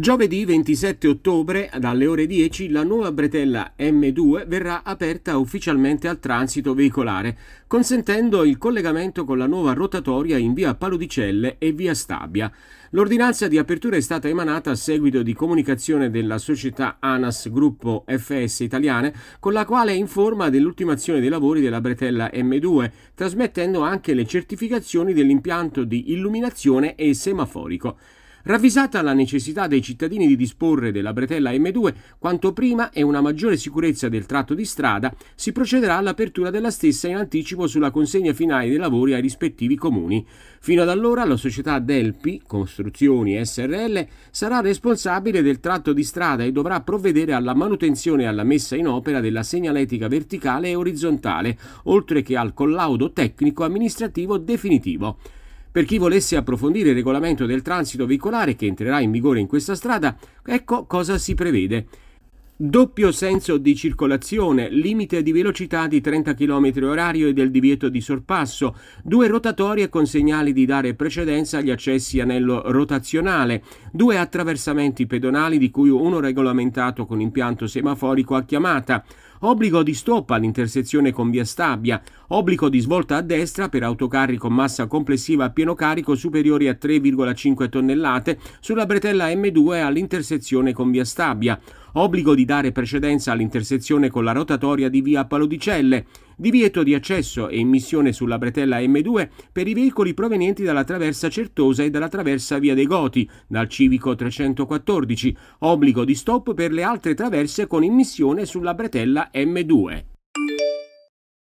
Giovedì 27 ottobre, dalle ore 10, la nuova bretella M2 verrà aperta ufficialmente al transito veicolare, consentendo il collegamento con la nuova rotatoria in via Paludicelle e via Stabia. L'ordinanza di apertura è stata emanata a seguito di comunicazione della società ANAS Gruppo FS Italiane, con la quale informa dell'ultimazione dei lavori della bretella M2, trasmettendo anche le certificazioni dell'impianto di illuminazione e semaforico. Ravvisata la necessità dei cittadini di disporre della bretella M2 quanto prima e una maggiore sicurezza del tratto di strada, si procederà all'apertura della stessa in anticipo sulla consegna finale dei lavori ai rispettivi comuni. Fino ad allora la società Delpi Costruzioni SRL sarà responsabile del tratto di strada e dovrà provvedere alla manutenzione e alla messa in opera della segnaletica verticale e orizzontale, oltre che al collaudo tecnico amministrativo definitivo. Per chi volesse approfondire il regolamento del transito veicolare che entrerà in vigore in questa strada, ecco cosa si prevede. Doppio senso di circolazione, limite di velocità di 30 km orario e del divieto di sorpasso, due rotatorie con segnali di dare precedenza agli accessi anello rotazionale, due attraversamenti pedonali di cui uno regolamentato con impianto semaforico a chiamata, obbligo di stop all'intersezione con via Stabia, obbligo di svolta a destra per autocarri con massa complessiva a pieno carico superiori a 3,5 tonnellate sulla bretella M2 all'intersezione con via Stabia, obbligo di dare precedenza all'intersezione con la rotatoria di via Paludicelle, divieto di accesso e immissione sulla bretella M2 per i veicoli provenienti dalla traversa Certosa e dalla traversa Via dei Goti, dal civico 314, obbligo di stop per le altre traverse con immissione sulla bretella M2.